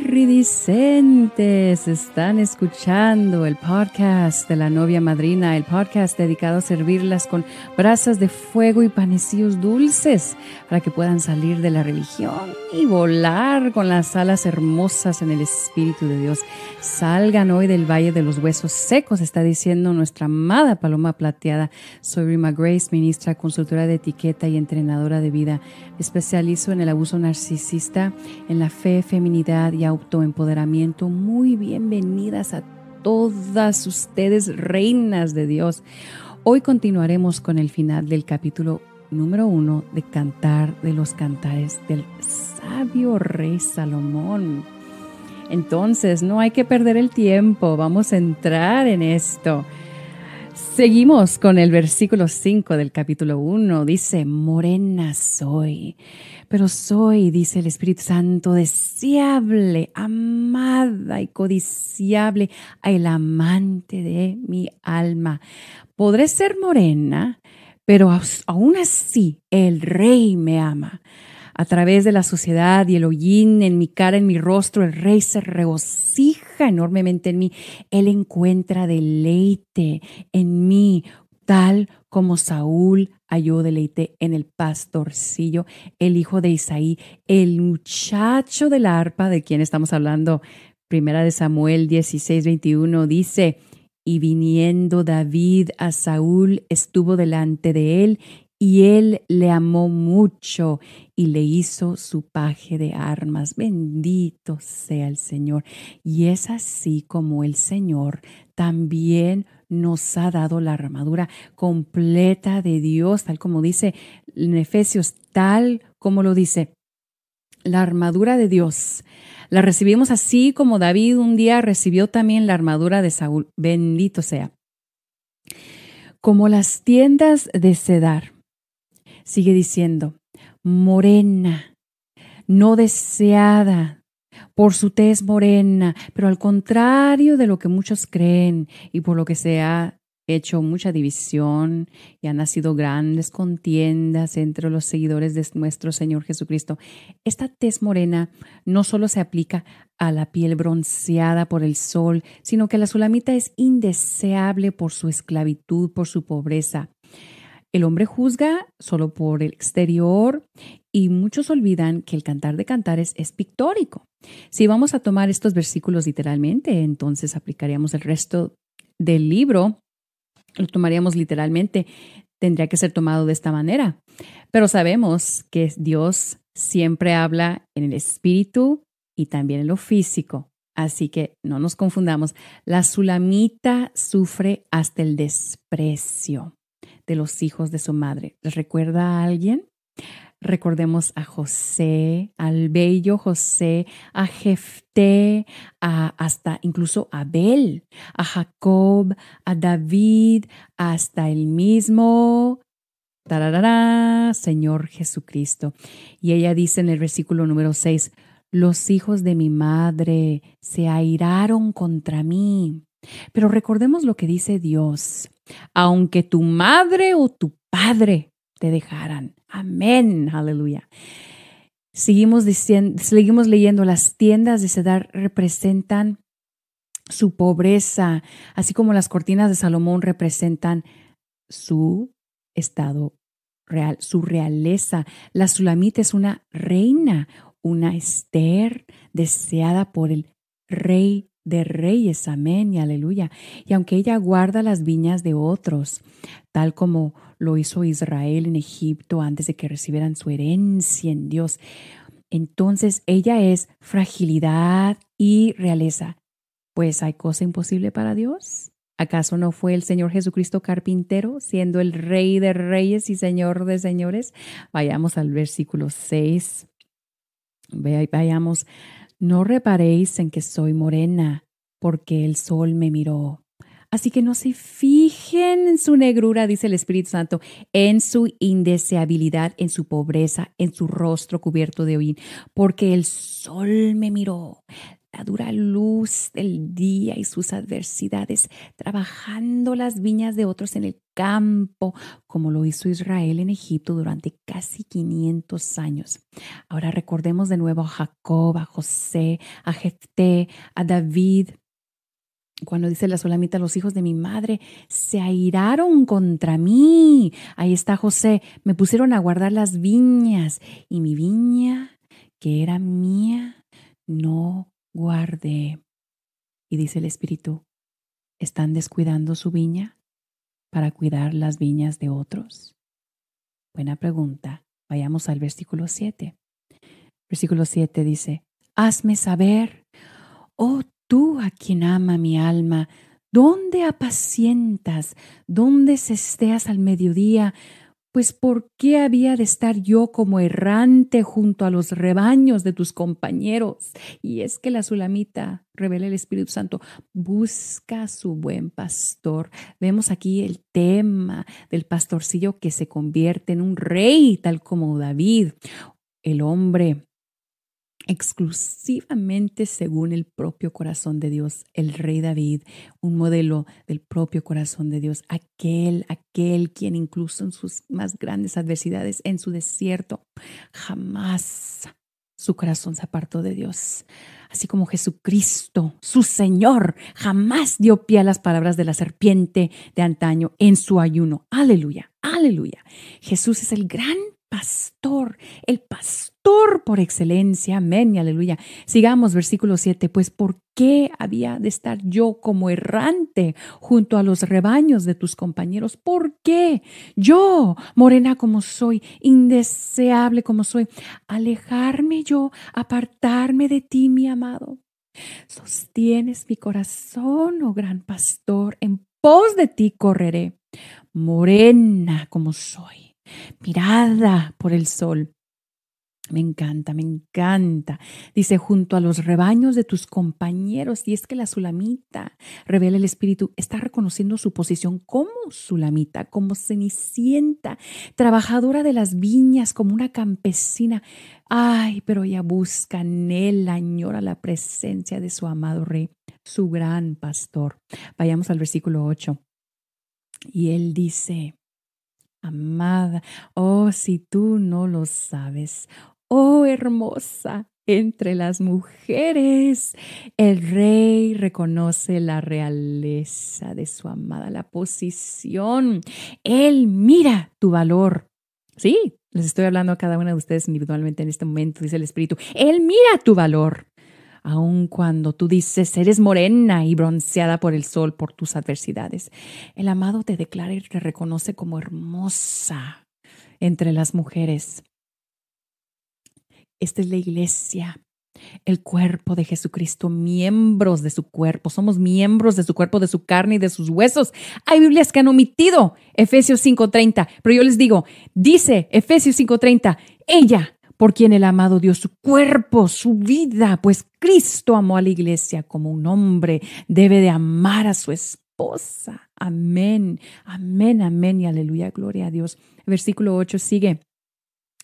iridiscentes. Están escuchando el podcast de la novia madrina, el podcast dedicado a servirlas con brasas de fuego y panecillos dulces para que puedan salir de la religión y volar con las alas hermosas en el Espíritu de Dios. Salgan hoy del Valle de los Huesos Secos, está diciendo nuestra amada Paloma Plateada. Soy Rima Grace, ministra, consultora de etiqueta y entrenadora de vida. especializo en el abuso narcisista, en la fe, feminidad y autoempoderamiento. Muy bienvenidas a todas ustedes, reinas de Dios. Hoy continuaremos con el final del capítulo número uno de Cantar de los Cantares del sabio rey Salomón. Entonces, no hay que perder el tiempo, vamos a entrar en esto. Seguimos con el versículo 5 del capítulo 1. Dice, morena soy, pero soy, dice el Espíritu Santo, deseable, amada y codiciable al amante de mi alma. Podré ser morena, pero aún así el rey me ama a través de la suciedad y el hollín en mi cara, en mi rostro, el rey se regocija enormemente en mí. Él encuentra deleite en mí, tal como Saúl halló deleite en el pastorcillo, el hijo de Isaí, el muchacho de la arpa, de quien estamos hablando, primera de Samuel 16, 21, dice, y viniendo David a Saúl, estuvo delante de él y él le amó mucho y le hizo su paje de armas. Bendito sea el Señor. Y es así como el Señor también nos ha dado la armadura completa de Dios, tal como dice en Efesios, tal como lo dice, la armadura de Dios. La recibimos así como David un día recibió también la armadura de Saúl. Bendito sea. Como las tiendas de Cedar Sigue diciendo, morena, no deseada por su tez morena, pero al contrario de lo que muchos creen y por lo que se ha hecho mucha división y han nacido grandes contiendas entre los seguidores de nuestro Señor Jesucristo. Esta tez morena no solo se aplica a la piel bronceada por el sol, sino que la sulamita es indeseable por su esclavitud, por su pobreza. El hombre juzga solo por el exterior y muchos olvidan que el cantar de cantares es pictórico. Si vamos a tomar estos versículos literalmente, entonces aplicaríamos el resto del libro, lo tomaríamos literalmente, tendría que ser tomado de esta manera. Pero sabemos que Dios siempre habla en el espíritu y también en lo físico. Así que no nos confundamos, la sulamita sufre hasta el desprecio de los hijos de su madre. ¿Les recuerda a alguien? Recordemos a José, al bello José, a Jefté, hasta incluso a Abel, a Jacob, a David, hasta el mismo Señor Jesucristo. Y ella dice en el versículo número 6, los hijos de mi madre se airaron contra mí pero recordemos lo que dice Dios, aunque tu madre o tu padre te dejaran. Amén, aleluya. Seguimos, leyendo, las tiendas de Sedar representan su pobreza, así como las cortinas de Salomón representan su estado real, su realeza. La Sulamita es una reina, una Esther deseada por el rey de reyes. Amén y aleluya. Y aunque ella guarda las viñas de otros, tal como lo hizo Israel en Egipto antes de que recibieran su herencia en Dios, entonces ella es fragilidad y realeza. Pues hay cosa imposible para Dios. ¿Acaso no fue el Señor Jesucristo carpintero, siendo el Rey de Reyes y Señor de Señores? Vayamos al versículo 6. Vayamos no reparéis en que soy morena, porque el sol me miró. Así que no se fijen en su negrura, dice el Espíritu Santo, en su indeseabilidad, en su pobreza, en su rostro cubierto de hollín, porque el sol me miró. La dura luz del día y sus adversidades, trabajando las viñas de otros en el campo, como lo hizo Israel en Egipto durante casi 500 años. Ahora recordemos de nuevo a Jacob, a José, a Jefté, a David. Cuando dice la solamita, los hijos de mi madre se airaron contra mí. Ahí está José, me pusieron a guardar las viñas y mi viña, que era mía, no guardé. Y dice el Espíritu, ¿están descuidando su viña? para cuidar las viñas de otros? Buena pregunta. Vayamos al versículo 7. Versículo 7 dice, Hazme saber, oh tú a quien ama mi alma, ¿Dónde apacientas? ¿Dónde cesteas al mediodía? pues ¿por qué había de estar yo como errante junto a los rebaños de tus compañeros? Y es que la Sulamita, revela el Espíritu Santo, busca a su buen pastor. Vemos aquí el tema del pastorcillo que se convierte en un rey, tal como David. El hombre exclusivamente según el propio corazón de Dios, el rey David, un modelo del propio corazón de Dios, aquel, aquel quien incluso en sus más grandes adversidades, en su desierto, jamás su corazón se apartó de Dios. Así como Jesucristo, su Señor, jamás dio pie a las palabras de la serpiente de antaño en su ayuno. Aleluya, aleluya. Jesús es el gran pastor, el pastor por excelencia. Amén y aleluya. Sigamos versículo 7. Pues ¿por qué había de estar yo como errante junto a los rebaños de tus compañeros? ¿Por qué? Yo, morena como soy, indeseable como soy, alejarme yo, apartarme de ti, mi amado. Sostienes mi corazón, oh gran pastor, en pos de ti correré, morena como soy mirada por el sol. Me encanta, me encanta. Dice, junto a los rebaños de tus compañeros. Y es que la sulamita, revela el espíritu, está reconociendo su posición como sulamita, como cenicienta, trabajadora de las viñas, como una campesina. Ay, pero ella busca, en él, añora la presencia de su amado rey, su gran pastor. Vayamos al versículo 8. Y él dice, amada. Oh, si tú no lo sabes, oh hermosa entre las mujeres, el rey reconoce la realeza de su amada, la posición. Él mira tu valor. Sí, les estoy hablando a cada una de ustedes individualmente en este momento, dice el Espíritu. Él mira tu valor aun cuando tú dices eres morena y bronceada por el sol por tus adversidades. El amado te declara y te reconoce como hermosa entre las mujeres. Esta es la iglesia, el cuerpo de Jesucristo, miembros de su cuerpo. Somos miembros de su cuerpo, de su carne y de sus huesos. Hay Biblias que han omitido Efesios 5.30, pero yo les digo, dice Efesios 5.30, ella, por quien el amado dio su cuerpo, su vida, pues Cristo amó a la iglesia como un hombre debe de amar a su esposa. Amén, amén, amén y aleluya, gloria a Dios. Versículo 8 sigue.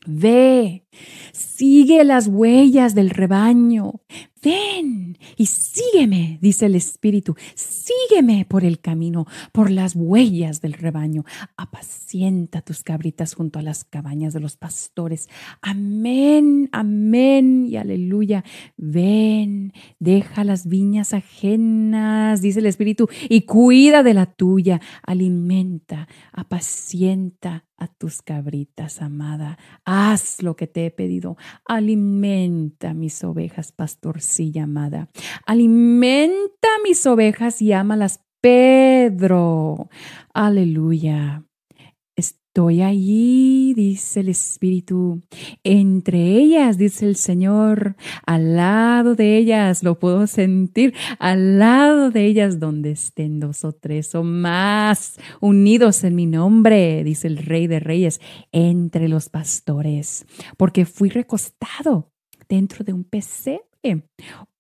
Ve, sigue las huellas del rebaño, ven y sígueme, dice el Espíritu, sígueme por el camino, por las huellas del rebaño, apacienta tus cabritas junto a las cabañas de los pastores. Amén, amén y aleluya. Ven, deja las viñas ajenas, dice el Espíritu, y cuida de la tuya, alimenta, apacienta a tus cabritas, amada. Haz lo que te he pedido. Alimenta mis ovejas, pastorcito y llamada. Alimenta mis ovejas y ámalas, Pedro. Aleluya. Estoy allí, dice el Espíritu. Entre ellas, dice el Señor, al lado de ellas, lo puedo sentir, al lado de ellas, donde estén dos o tres o más, unidos en mi nombre, dice el Rey de Reyes, entre los pastores, porque fui recostado dentro de un pece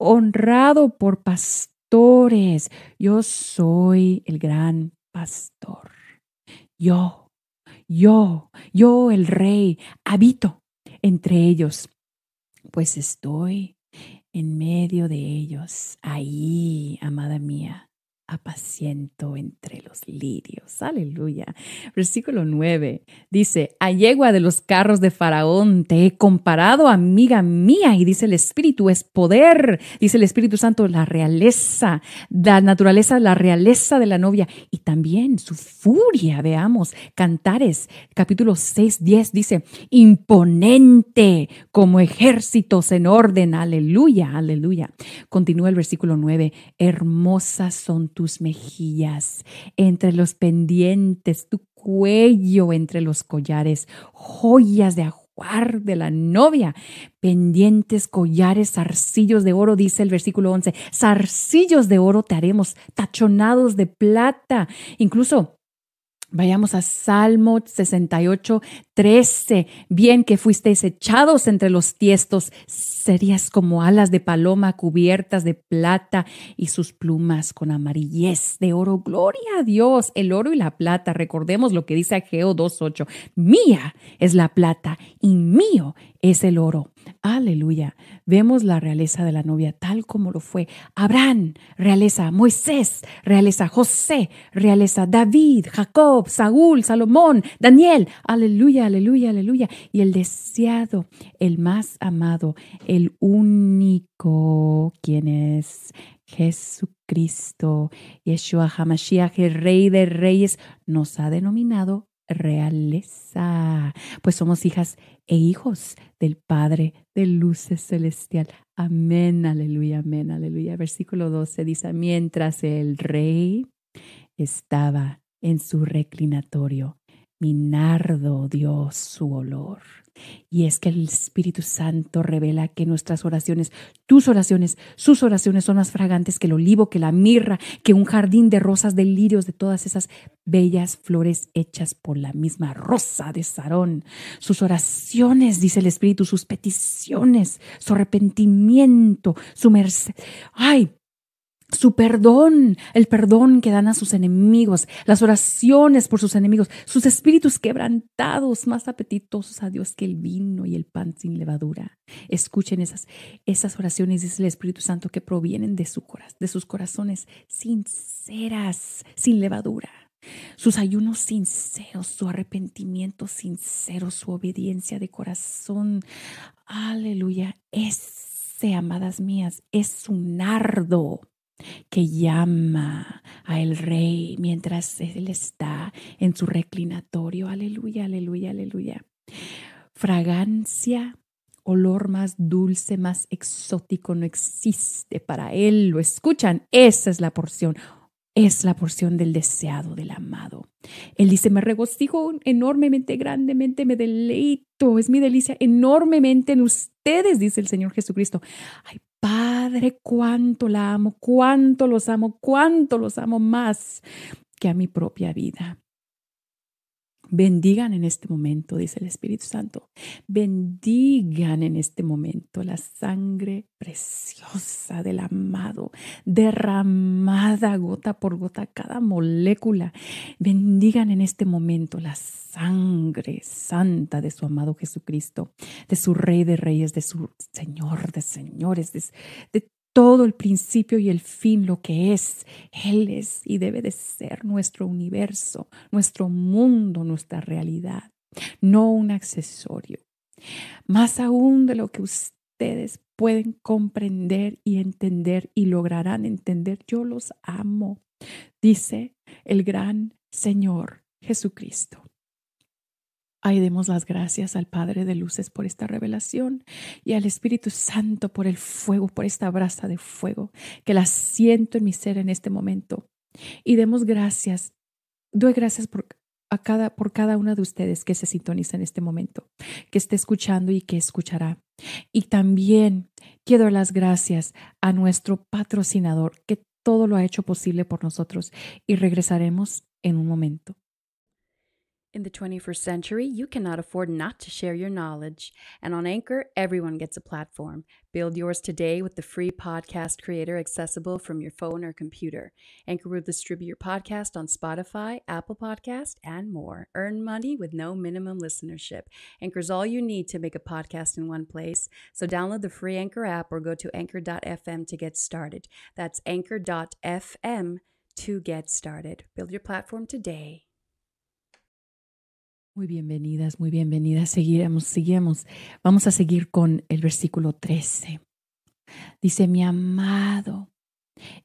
honrado por pastores. Yo soy el gran pastor. Yo, yo, yo el rey, habito entre ellos, pues estoy en medio de ellos, ahí, amada mía apaciento entre los lirios. Aleluya. Versículo 9 dice, a yegua de los carros de Faraón te he comparado, amiga mía, y dice el Espíritu es poder, dice el Espíritu Santo, la realeza, la naturaleza, la realeza de la novia y también su furia, veamos, Cantares, capítulo 6, 10 dice, imponente como ejércitos en orden, aleluya, aleluya. Continúa el versículo 9, hermosas son tus mejillas, entre los pendientes, tu cuello, entre los collares, joyas de ajuar de la novia, pendientes, collares, zarcillos de oro, dice el versículo 11, zarcillos de oro te haremos, tachonados de plata, incluso Vayamos a Salmo 68, 13. Bien que fuisteis echados entre los tiestos, serías como alas de paloma cubiertas de plata y sus plumas con amarillez de oro. Gloria a Dios, el oro y la plata. Recordemos lo que dice Ageo 2.8. Mía es la plata y mío es el oro. Aleluya. Vemos la realeza de la novia tal como lo fue. Abraham, realeza. Moisés, realeza. José, realeza. David, Jacob, Saúl, Salomón, Daniel. Aleluya, aleluya, aleluya. Y el deseado, el más amado, el único, quien es Jesucristo, Yeshua Hamashiach, el Rey de Reyes, nos ha denominado realeza, pues somos hijas e hijos del Padre de luces celestial. Amén, aleluya, amén, aleluya. Versículo 12 dice, mientras el rey estaba en su reclinatorio, minardo nardo dio su olor. Y es que el Espíritu Santo revela que nuestras oraciones, tus oraciones, sus oraciones son más fragantes que el olivo, que la mirra, que un jardín de rosas, de lirios, de todas esas bellas flores hechas por la misma rosa de Sarón. Sus oraciones, dice el Espíritu, sus peticiones, su arrepentimiento, su merced. ¡Ay! su perdón, el perdón que dan a sus enemigos, las oraciones por sus enemigos, sus espíritus quebrantados, más apetitosos a Dios que el vino y el pan sin levadura. Escuchen esas, esas oraciones, dice el Espíritu Santo, que provienen de, su, de sus corazones sinceras, sin levadura. Sus ayunos sinceros, su arrepentimiento sincero, su obediencia de corazón. Aleluya. Ese, amadas mías, es un nardo que llama el Rey mientras Él está en su reclinatorio. Aleluya, aleluya, aleluya. Fragancia, olor más dulce, más exótico no existe para Él. ¿Lo escuchan? Esa es la porción es la porción del deseado, del amado. Él dice, me regocijo enormemente, grandemente, me deleito, es mi delicia enormemente en ustedes, dice el Señor Jesucristo. Ay, Padre, cuánto la amo, cuánto los amo, cuánto los amo más que a mi propia vida. Bendigan en este momento, dice el Espíritu Santo. Bendigan en este momento la sangre preciosa del amado, derramada gota por gota cada molécula. Bendigan en este momento la sangre santa de su amado Jesucristo, de su Rey de Reyes, de su Señor de Señores, de, de todo el principio y el fin, lo que es. Él es y debe de ser nuestro universo, nuestro mundo, nuestra realidad, no un accesorio. Más aún de lo que ustedes pueden comprender y entender y lograrán entender, yo los amo, dice el gran Señor Jesucristo. Ay, demos las gracias al Padre de Luces por esta revelación y al Espíritu Santo por el fuego, por esta brasa de fuego que la siento en mi ser en este momento. Y demos gracias, doy gracias por, a cada, por cada una de ustedes que se sintoniza en este momento, que esté escuchando y que escuchará. Y también quiero dar las gracias a nuestro patrocinador que todo lo ha hecho posible por nosotros y regresaremos en un momento. In the 21st century, you cannot afford not to share your knowledge. And on Anchor, everyone gets a platform. Build yours today with the free podcast creator accessible from your phone or computer. Anchor will distribute your podcast on Spotify, Apple Podcast, and more. Earn money with no minimum listenership. Anchor is all you need to make a podcast in one place. So download the free Anchor app or go to anchor.fm to get started. That's anchor.fm to get started. Build your platform today. Muy bienvenidas, muy bienvenidas. Seguiremos, seguiremos. Vamos a seguir con el versículo 13. Dice, mi amado,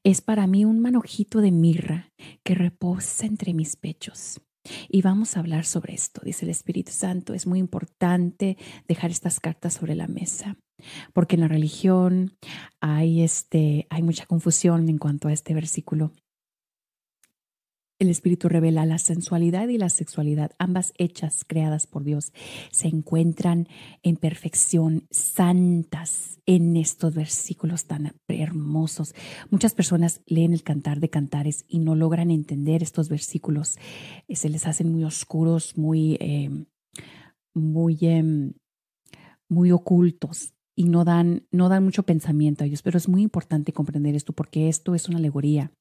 es para mí un manojito de mirra que reposa entre mis pechos. Y vamos a hablar sobre esto, dice el Espíritu Santo. Es muy importante dejar estas cartas sobre la mesa, porque en la religión hay, este, hay mucha confusión en cuanto a este versículo. El Espíritu revela la sensualidad y la sexualidad, ambas hechas, creadas por Dios, se encuentran en perfección, santas en estos versículos tan hermosos. Muchas personas leen el cantar de cantares y no logran entender estos versículos. Eh, se les hacen muy oscuros, muy, eh, muy, em, muy ocultos y no dan, no dan mucho pensamiento a ellos, pero es muy importante comprender esto porque esto es una alegoría.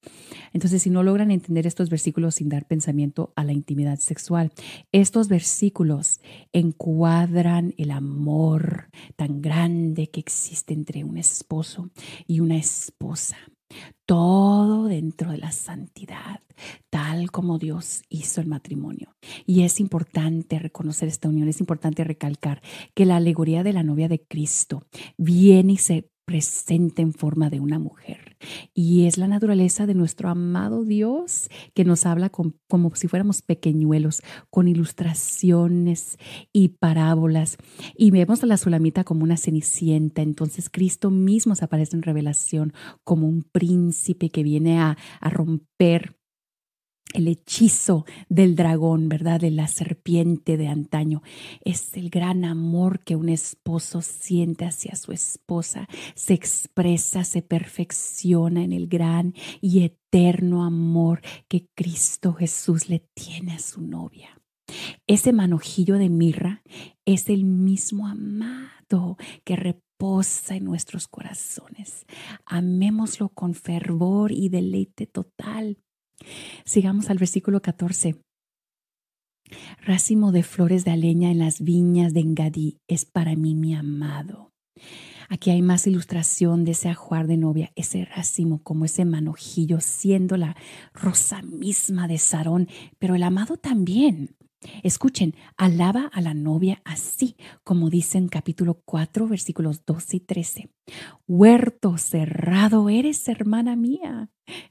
Entonces, si no logran entender estos versículos sin dar pensamiento a la intimidad sexual, estos versículos encuadran el amor tan grande que existe entre un esposo y una esposa. Todo dentro de la santidad, tal como Dios hizo el matrimonio. Y es importante reconocer esta unión, es importante recalcar que la alegoría de la novia de Cristo viene y se presente en forma de una mujer. Y es la naturaleza de nuestro amado Dios que nos habla como si fuéramos pequeñuelos, con ilustraciones y parábolas. Y vemos a la sulamita como una cenicienta. Entonces Cristo mismo se aparece en revelación como un príncipe que viene a, a romper el hechizo del dragón, ¿verdad? De la serpiente de antaño. Es el gran amor que un esposo siente hacia su esposa. Se expresa, se perfecciona en el gran y eterno amor que Cristo Jesús le tiene a su novia. Ese manojillo de mirra es el mismo amado que reposa en nuestros corazones. Amémoslo con fervor y deleite total Sigamos al versículo 14. Racimo de flores de aleña en las viñas de Engadí es para mí mi amado. Aquí hay más ilustración de ese ajuar de novia, ese racimo como ese manojillo, siendo la rosa misma de Sarón, pero el amado también. Escuchen, alaba a la novia así, como dice en capítulo 4, versículos 12 y 13. Huerto cerrado eres, hermana mía,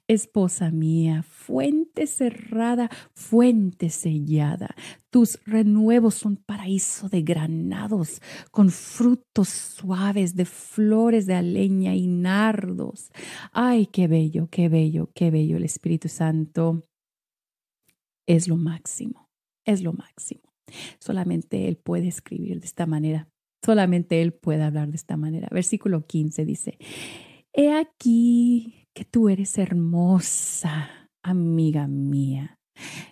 esposa mía, fuente cerrada, fuente sellada. Tus renuevos son paraíso de granados, con frutos suaves de flores de aleña y nardos. Ay, qué bello, qué bello, qué bello el Espíritu Santo. Es lo máximo es lo máximo. Solamente Él puede escribir de esta manera. Solamente Él puede hablar de esta manera. Versículo 15 dice, He aquí que tú eres hermosa, amiga mía.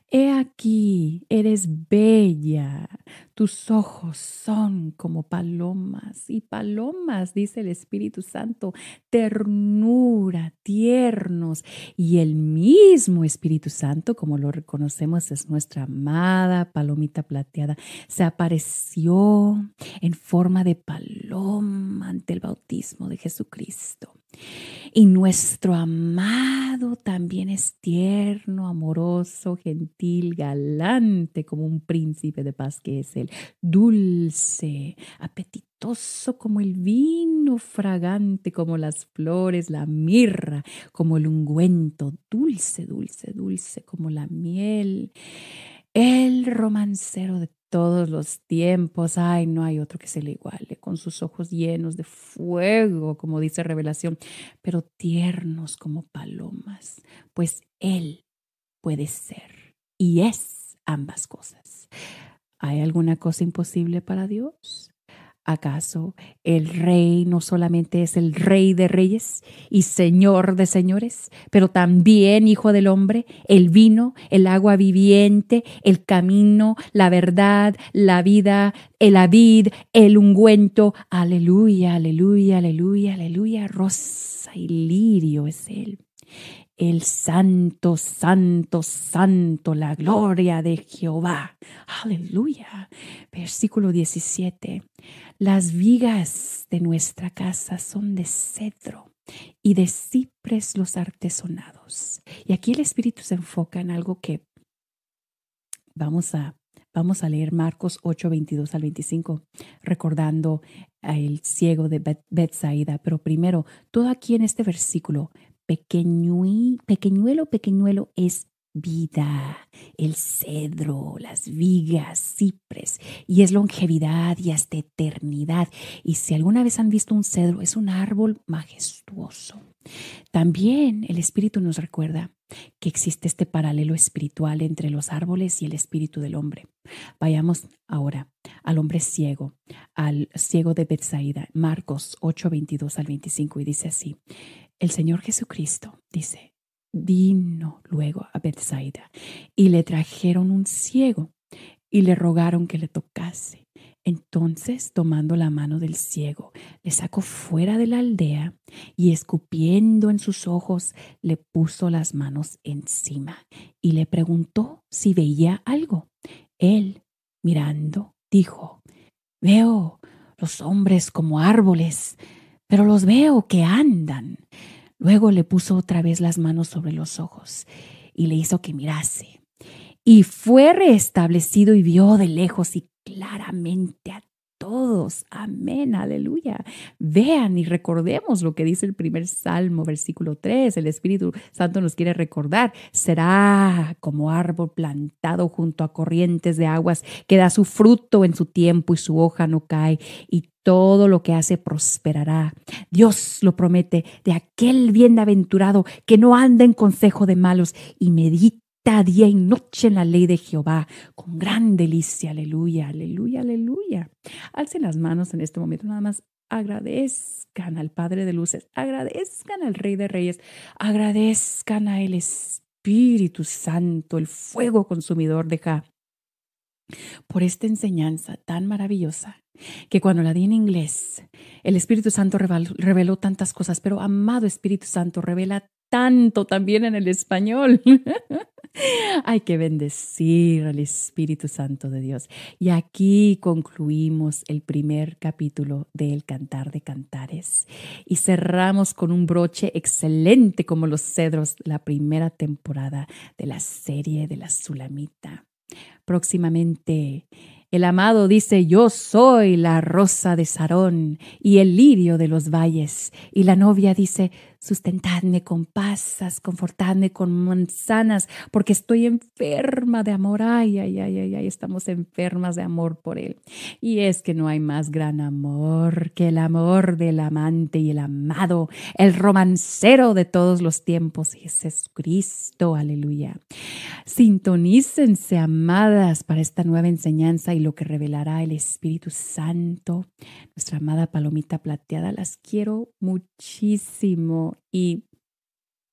He aquí, eres bella, tus ojos son como palomas y palomas, dice el Espíritu Santo, ternura, tiernos. Y el mismo Espíritu Santo, como lo reconocemos, es nuestra amada palomita plateada, se apareció en forma de paloma ante el bautismo de Jesucristo. Y nuestro amado también es tierno, amoroso, gentil, galante como un príncipe de paz que es él, dulce, apetitoso como el vino, fragante como las flores, la mirra, como el ungüento, dulce, dulce, dulce como la miel el romancero de todos los tiempos. Ay, no hay otro que se le iguale, con sus ojos llenos de fuego, como dice Revelación, pero tiernos como palomas, pues Él puede ser y es ambas cosas. ¿Hay alguna cosa imposible para Dios? ¿Acaso el rey no solamente es el rey de reyes y señor de señores, pero también hijo del hombre, el vino, el agua viviente, el camino, la verdad, la vida, el avid, el ungüento? Aleluya, aleluya, aleluya, aleluya, rosa y lirio es él el santo, santo, santo, la gloria de Jehová. Aleluya. Versículo 17. Las vigas de nuestra casa son de cedro y de cipres los artesonados. Y aquí el Espíritu se enfoca en algo que vamos a, vamos a leer Marcos 8, 22 al 25, recordando al ciego de Bethsaida. Pero primero, todo aquí en este versículo pequeñuelo, pequeñuelo es vida, el cedro, las vigas, cipres, y es longevidad y hasta eternidad. Y si alguna vez han visto un cedro, es un árbol majestuoso. También el espíritu nos recuerda que existe este paralelo espiritual entre los árboles y el espíritu del hombre. Vayamos ahora al hombre ciego, al ciego de Bethsaida, Marcos 8, 22 al 25, y dice así, el Señor Jesucristo dice, vino luego a Bethsaida y le trajeron un ciego y le rogaron que le tocase. Entonces, tomando la mano del ciego, le sacó fuera de la aldea y escupiendo en sus ojos, le puso las manos encima y le preguntó si veía algo. Él, mirando, dijo, Veo los hombres como árboles, pero los veo que andan. Luego le puso otra vez las manos sobre los ojos y le hizo que mirase. Y fue restablecido y vio de lejos y claramente a todos. Amén, aleluya. Vean y recordemos lo que dice el primer salmo, versículo 3. El Espíritu Santo nos quiere recordar. Será como árbol plantado junto a corrientes de aguas que da su fruto en su tiempo y su hoja no cae y todo lo que hace prosperará. Dios lo promete de aquel bienaventurado que no anda en consejo de malos y medita día y noche en la ley de Jehová, con gran delicia, aleluya, aleluya, aleluya. Alcen las manos en este momento, nada más agradezcan al Padre de Luces, agradezcan al Rey de Reyes, agradezcan a el Espíritu Santo, el fuego consumidor deja por esta enseñanza tan maravillosa que cuando la di en inglés, el Espíritu Santo reveló tantas cosas, pero amado Espíritu Santo revela tanto también en el español. Hay que bendecir al Espíritu Santo de Dios. Y aquí concluimos el primer capítulo del Cantar de Cantares. Y cerramos con un broche excelente como los cedros, la primera temporada de la serie de la Sulamita próximamente. El amado dice, yo soy la rosa de Sarón y el lirio de los valles. Y la novia dice, Sustentadme con pasas, confortadme con manzanas, porque estoy enferma de amor. Ay, ay, ay, ay, ay, estamos enfermas de amor por Él. Y es que no hay más gran amor que el amor del amante y el amado, el romancero de todos los tiempos, Jesucristo. Aleluya. Sintonícense, amadas, para esta nueva enseñanza y lo que revelará el Espíritu Santo. Nuestra amada palomita plateada, las quiero muchísimo y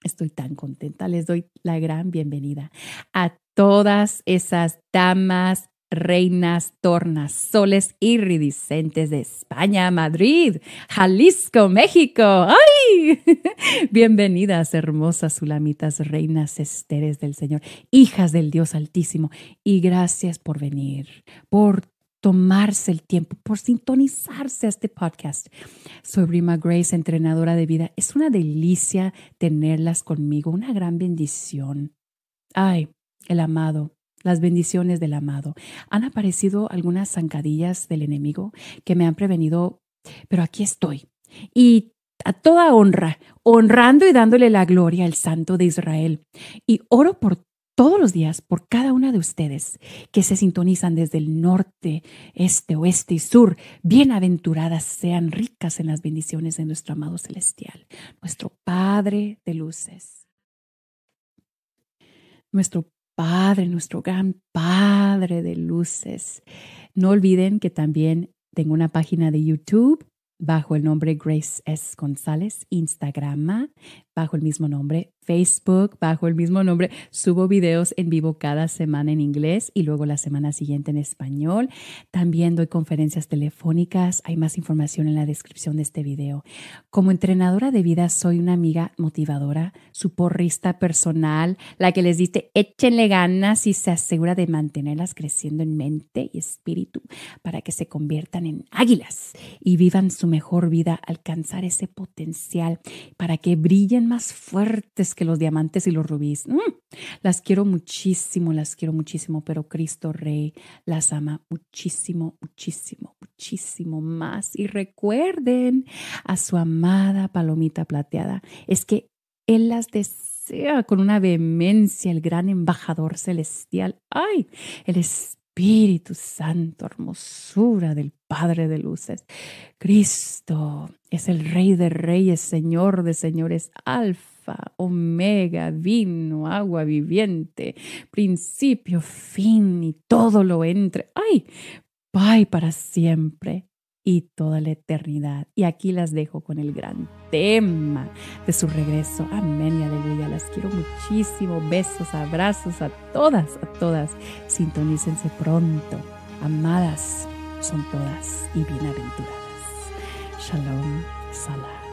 estoy tan contenta. Les doy la gran bienvenida a todas esas damas, reinas, tornasoles, soles iridiscentes de España, Madrid, Jalisco, México. ¡Ay! Bienvenidas, hermosas sulamitas, reinas esteres del Señor, hijas del Dios Altísimo. Y gracias por venir, por tomarse el tiempo, por sintonizarse a este podcast. Soy Rima Grace, entrenadora de vida. Es una delicia tenerlas conmigo, una gran bendición. Ay, el amado, las bendiciones del amado. Han aparecido algunas zancadillas del enemigo que me han prevenido, pero aquí estoy. Y a toda honra, honrando y dándole la gloria al Santo de Israel. Y oro por todos los días por cada una de ustedes que se sintonizan desde el norte, este, oeste y sur. Bienaventuradas sean ricas en las bendiciones de nuestro amado celestial, nuestro Padre de luces. Nuestro Padre, nuestro gran Padre de luces. No olviden que también tengo una página de YouTube bajo el nombre Grace S. González, Instagram, bajo el mismo nombre, Facebook bajo el mismo nombre. Subo videos en vivo cada semana en inglés y luego la semana siguiente en español. También doy conferencias telefónicas. Hay más información en la descripción de este video. Como entrenadora de vida soy una amiga motivadora, su porrista personal, la que les dice échenle ganas y se asegura de mantenerlas creciendo en mente y espíritu para que se conviertan en águilas y vivan su mejor vida, alcanzar ese potencial para que brillen más fuertes que los diamantes y los rubíes. Mm, las quiero muchísimo, las quiero muchísimo, pero Cristo Rey las ama muchísimo, muchísimo, muchísimo más. Y recuerden a su amada palomita plateada. Es que Él las desea con una vehemencia, el gran embajador celestial. ¡Ay! El Espíritu Santo, hermosura del Padre de Luces. Cristo es el rey de reyes, señor de señores, alfa, omega, vino, agua viviente, principio, fin y todo lo entre. ¡Ay! Pai para siempre y toda la eternidad. Y aquí las dejo con el gran tema de su regreso. Amén y aleluya. Las quiero muchísimo. Besos, abrazos a todas, a todas. Sintonícense pronto. Amadas son todas y bienaventuradas. Shalom, Salah.